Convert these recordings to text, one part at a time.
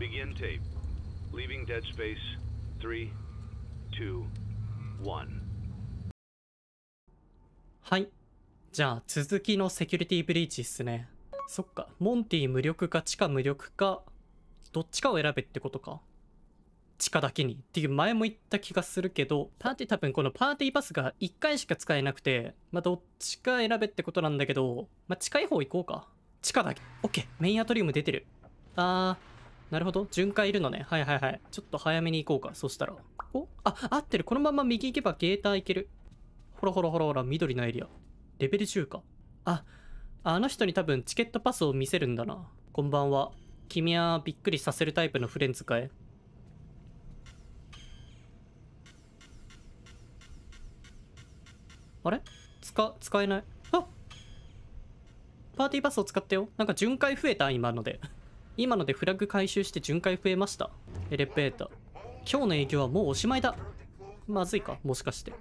Begin tape. Leaving dead space. Three, two, one. はい。じゃあ続きのセキュリティブリーチっすね。そっか。モンティ無力か地下無力か、どっちかを選べってことか。地下だけにっていう前も言った気がするけど、パーティー多分このパーティーパスが1回しか使えなくて、まあ、どっちか選べってことなんだけど、まあ、近い方行こうか。地下だけ。オッケー、メインアトリウム出てる。あー、なるほど。巡回いるのね。はいはいはい。ちょっと早めに行こうか。そしたら。おあ、合ってる。このまま右行けばゲーター行ける。ほらほらほらほら、緑のエリア。レベル10か。あ、あの人に多分チケットパスを見せるんだな。こんばんは。君はびっくりさせるタイプのフレンズかいあれ使、使えない。あパーティーパスを使ってよ。なんか巡回増えた今ので。今のでフラッグ回収して巡回増えました。エレベーター。今日の営業はもうおしまいだ。まずいか、もしかして。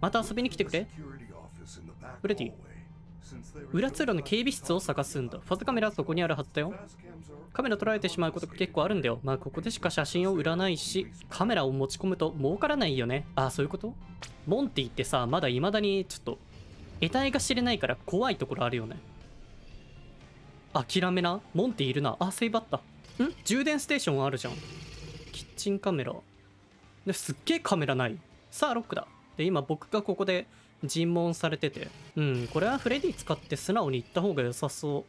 また遊びに来てくれフレディ。裏通路の警備室を探すんだ。ファズカメラはそこにあるはずだよ。カメラ撮られてしまうことが結構あるんだよ。まあここでしか写真を売らないし、カメラを持ち込むと儲からないよね。ああ、そういうことモンティってさ、まだ未だにちょっと、得体が知れないから怖いところあるよね。諦めなモンテいるなあセイバッタん充電ステーションあるじゃんキッチンカメラすっげえカメラないさあロックだで今僕がここで尋問されててうんこれはフレディ使って素直に行った方が良さそう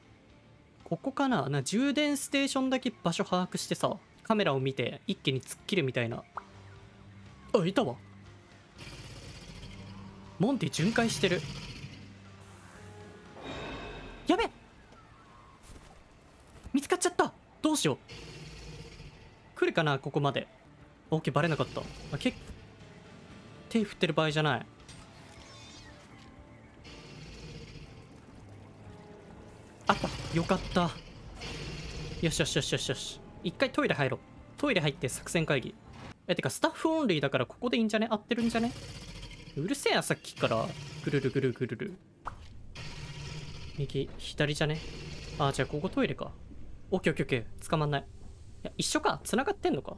ここかなな充電ステーションだけ場所把握してさカメラを見て一気に突っ切るみたいなあいたわモンティ巡回してるやべ見つかっちゃったどうしよう来るかなここまで OK バレなかったあ結構手振ってる場合じゃないあったよかったよしよしよしよしよし一回トイレ入ろうトイレ入って作戦会議えてかスタッフオンリーだからここでいいんじゃね合ってるんじゃねうるせえなさっきからぐるるぐるぐるる右左じゃねあじゃあここトイレかオッケーオッケーオッケー。捕まんない。いや、一緒か。繋がってんのか。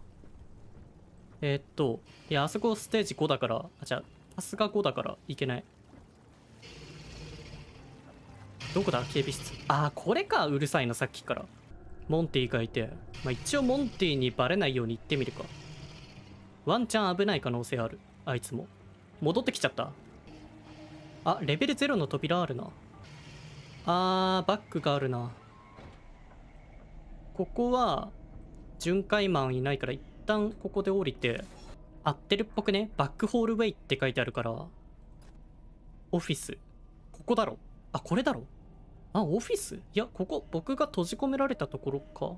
えー、っと、いや、あそこステージ5だから、あ、じゃあ、パスが5だからいけない。どこだ警備室。ああ、これか。うるさいな、さっきから。モンティがいて。まあ、一応モンティにバレないように行ってみるか。ワンチャン危ない可能性ある。あいつも。戻ってきちゃった。あ、レベル0の扉あるな。あー、バックがあるな。ここは巡回マンいないから一旦ここで降りて合ってるっぽくねバックホールウェイって書いてあるからオフィスここだろあこれだろあオフィスいやここ僕が閉じ込められたところか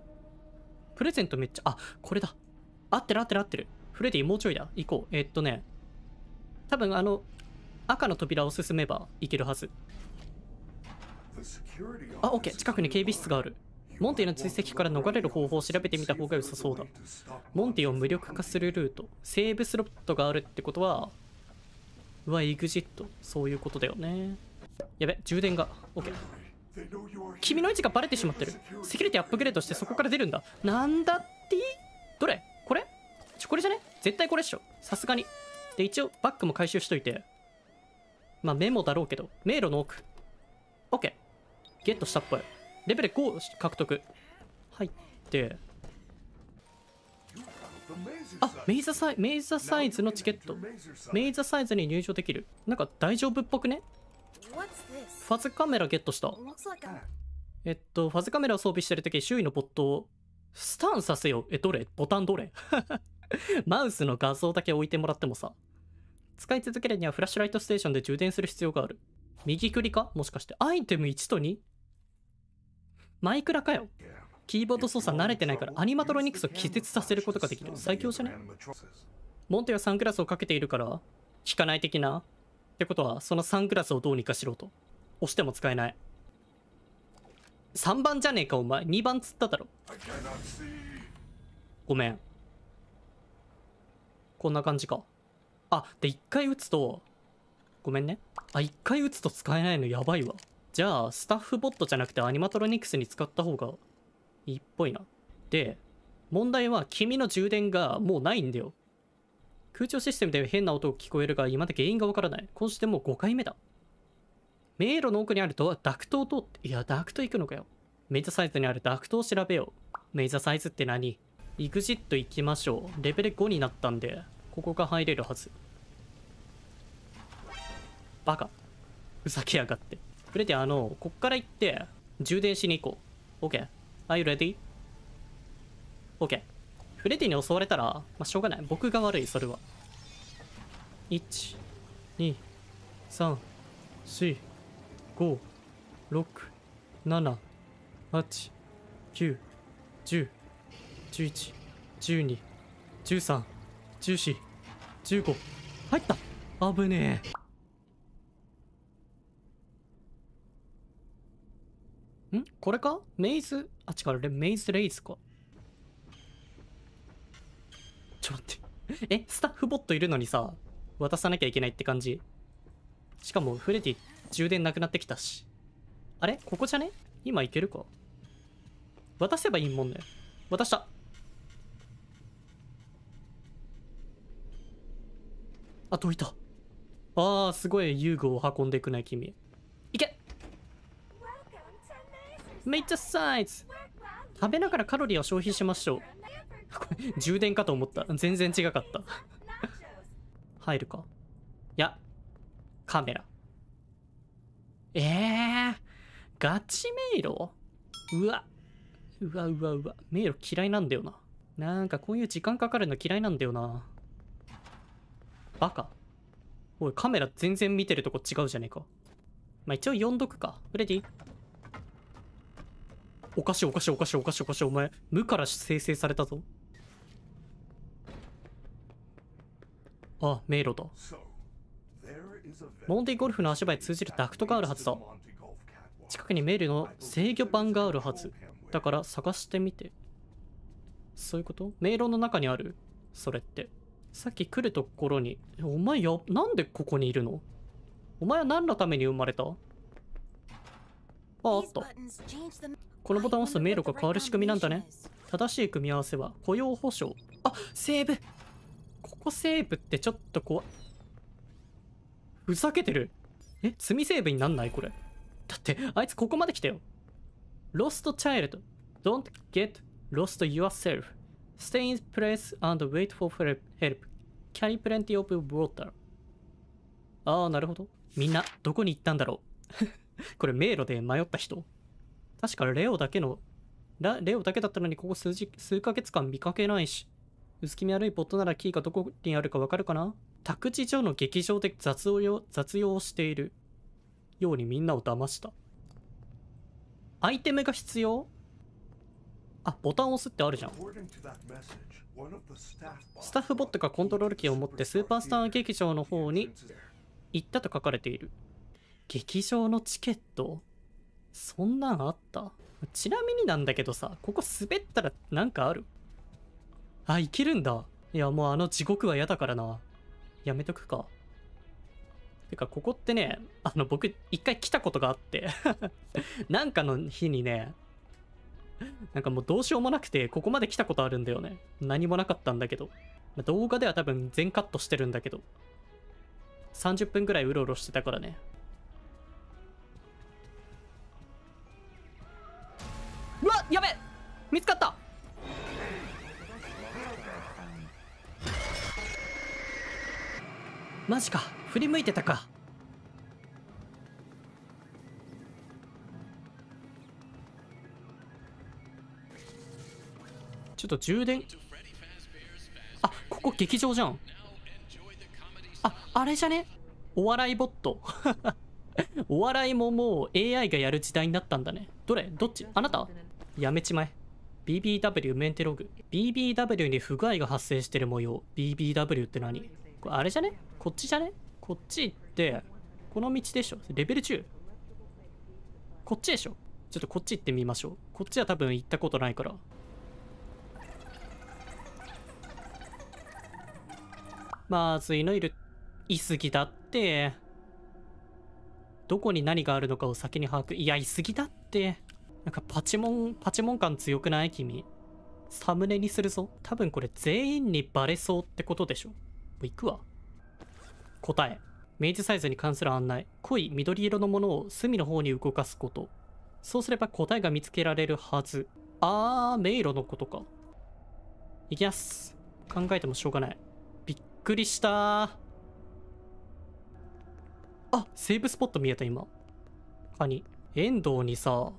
プレゼントめっちゃあこれだ合ってる合ってる合ってるフレディもうちょいだ行こうえー、っとね多分あの赤の扉を進めば行けるはずあオッケー近くに警備室があるモンティの追跡から逃れる方法を調べてみた方が良さそうだ。モンティを無力化するルート。セーブスロットがあるってことは、うわ、エグジット。そういうことだよね。やべ、充電が。OK。君の位置がバレてしまってる。セキュリティアップグレードしてそこから出るんだ。なんだってどれこれちょ、これじゃね絶対これっしょ。さすがに。で、一応バッグも回収しといて。まあメモだろうけど、迷路の奥。OK。ゲットしたっぽい。レベル5獲得入ってあメイザサイメイザサイズのチケットメイザサイズに入場できるなんか大丈夫っぽくねファズカメラゲットしたえっとファズカメラを装備してる時周囲のボットをスタンさせようえどれボタンどれ マウスの画像だけ置いてもらってもさ使い続けるにはフラッシュライトステーションで充電する必要がある右クリかもしかしてアイテム1と 2? マイクラかよキーボード操作慣れてないからアニマトロニクスを気絶させることができる最強じゃねモンテはサングラスをかけているから効かない的なってことはそのサングラスをどうにかしろと押しても使えない3番じゃねえかお前2番つっただろごめんこんな感じかあで1回打つとごめんねあ1回打つと使えないのやばいわじゃあスタッフボットじゃなくてアニマトロニクスに使った方がいいっぽいな。で、問題は君の充電がもうないんだよ。空調システムで変な音が聞こえるが今だで原因がわからない。今週でもう5回目だ。迷路の奥にあるとダクトを通って、いやダクト行くのかよ。メイャサイズにあるダクトを調べよう。メイャサイズって何グジット行きましょう。レベル5になったんで、ここが入れるはず。バカ。ふざけやがって。プレティあの、こっから行って、充電しに行こう。OK。Are you ready?OK。フレティに襲われたら、まあ、しょうがない。僕が悪い、それは。1、2、3、4、5、6、7、8、9、10、11、12、13、14、15。入った危ねえ。んこれかメイズあ、違う、メイズレイズか。ちょっと待ってえ、スタッフボットいるのにさ、渡さなきゃいけないって感じ。しかも、フレディ、充電なくなってきたし。あれここじゃね今いけるか渡せばいいもんね。渡した。あ、どいた。ああ、すごい遊具を運んでいくね、君。めっちゃサイズ食べながらカロリーを消費しましょう。これ、充電かと思った。全然違かった入るかいや、カメラ。えぇ、ー、ガチ迷路うわ。うわうわうわ。迷路嫌いなんだよな。なんかこういう時間かかるの嫌いなんだよな。バカ。おい、カメラ全然見てるとこ違うじゃねえか。まあ、一応読んどくか。フレディ。おかしいおかしいおかしいおかしいおかしいお前無から生成されたぞあ迷路だモンティゴルフの足場へ通じるダクトがあるはずだ近くに迷路の制御盤があるはずだから探してみてそういうこと迷路の中にあるそれってさっき来るところにお前やなんでここにいるのお前は何のために生まれたああったこのボタンを押すと迷路が変わる仕組みなんだね正しい組み合わせは雇用保障あセーブここセーブってちょっと怖ふざけてるえ罪セーブになんないこれだってあいつここまで来たよ Lost child don't get lost yourself stay in place and wait for help carry plenty of water ああなるほどみんなどこに行ったんだろう これ迷路で迷った人確かレオだけの、レオだけだったのにここ数時、数ヶ月間見かけないし、薄気味悪いポットならキーがどこにあるかわかるかな宅地上の劇場で雑用、雑用をしているようにみんなを騙した。アイテムが必要あ、ボタンを押すってあるじゃん。スタッフボットがコントロールキーを持ってスーパースター劇場の方に行ったと書かれている。劇場のチケットそんなんあったちなみになんだけどさ、ここ滑ったらなんかあるあ、いけるんだ。いや、もうあの地獄は嫌だからな。やめとくか。てか、ここってね、あの、僕、一回来たことがあって なんかの日にね、なんかもうどうしようもなくて、ここまで来たことあるんだよね。何もなかったんだけど。動画では多分全カットしてるんだけど。30分ぐらいうろうろしてたからね。見つかったマジか振り向いてたかちょっと充電あここ劇場じゃんああれじゃねお笑いボット お笑いももう AI がやる時代になったんだねどれどっちあなたやめちまえ BBW メンテログ BBW に不具合が発生してる模様 BBW って何これあれじゃねこっちじゃねこっち行ってこの道でしょレベル中こっちでしょちょっとこっち行ってみましょうこっちは多分行ったことないからまずいのいるいすぎだってどこに何があるのかを先に把握いやいすぎだってなんかパチモン、パチモン感強くない君。サムネにするぞ。多分これ全員にバレそうってことでしょ。もう行くわ。答え。明治サイズに関する案内。濃い緑色のものを隅の方に動かすこと。そうすれば答えが見つけられるはず。あー、迷路のことか。行きます。考えてもしょうがない。びっくりしたー。あ、セーブスポット見えた今。カニ。遠藤にさ、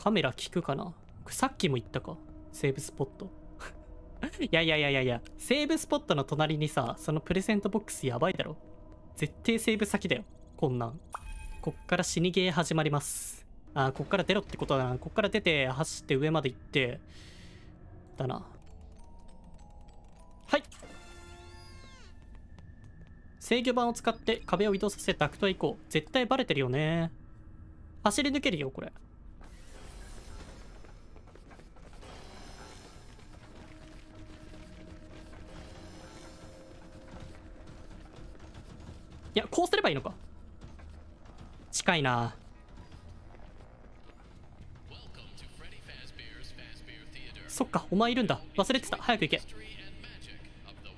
カメラ効くかなさっきも言ったか。セーブスポット。い やいやいやいやいや、セーブスポットの隣にさ、そのプレゼントボックスやばいだろ。絶対セーブ先だよ。こんなん。こっから死にゲー始まります。あ、こっから出ろってことだな。こっから出て、走って上まで行って、だな。はい制御盤を使って壁を移動させダクトへ行こう。絶対バレてるよね。走り抜けるよ、これ。いやこうすればいいのか近いなそっかお前いるんだ忘れてた早く行け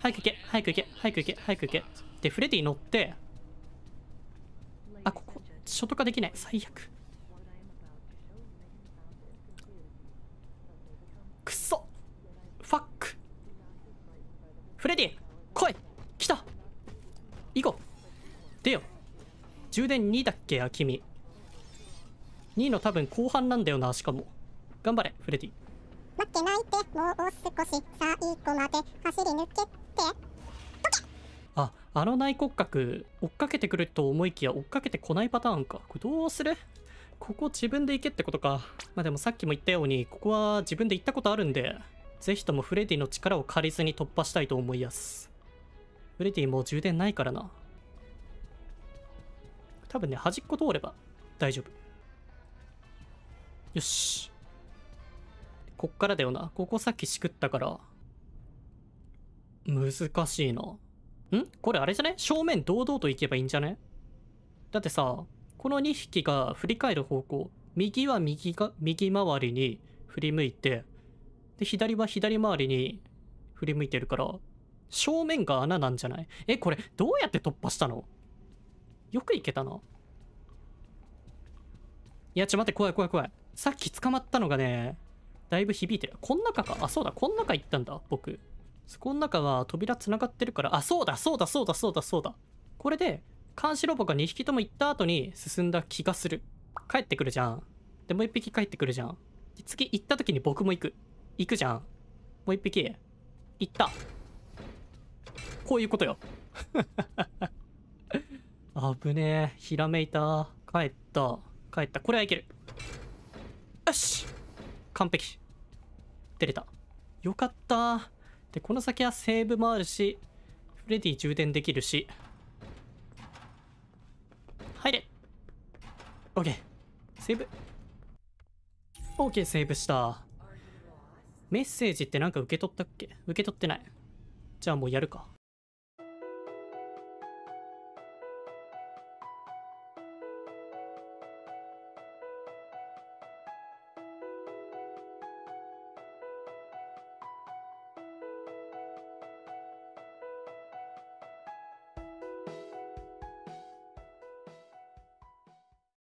早く行け早く行け早く行け早く行けでフレディ乗ってあここショット化できない最悪充電2だっけあ、君。2の多分後半なんだよな、しかも。頑張れ、フレディ。待ってないって、もう少し、最後まで走り抜けて。あ、あの内骨格、追っかけてくると思いきや追っかけてこないパターンか。これどうするここ自分で行けってことか。まあでもさっきも言ったように、ここは自分で行ったことあるんで、ぜひともフレディの力を借りずに突破したいと思いやす。フレディもう充電ないからな。多分ね、端っこ通れば大丈夫。よし。こっからだよな。ここさっきしくったから。難しいな。んこれあれじゃね正面堂々と行けばいいんじゃねだってさ、この2匹が振り返る方向、右は右が、右回りに振り向いて、で、左は左回りに振り向いてるから、正面が穴なんじゃないえ、これ、どうやって突破したのよくいけたな。いや、ちょ、待って、怖い怖い怖い。さっき捕まったのがね、だいぶ響いてる。こん中か。あ、そうだ、こん中行ったんだ、僕。そこの中は扉繋がってるから、あ、そうだ、そうだ、そうだ、そうだ、そうだ。これで、監視ロボが2匹とも行った後に進んだ気がする。帰ってくるじゃん。で、もう1匹帰ってくるじゃん。で次行った時に僕も行く。行くじゃん。もう1匹。行った。こういうことよ。危ねえ。ひらめいた。帰った。帰った。これはいける。よし完璧。出れた。よかった。で、この先はセーブもあるし、フレディ充電できるし。入れ !OK。セーブ。OK、セーブした。メッセージってなんか受け取ったっけ受け取ってない。じゃあもうやるか。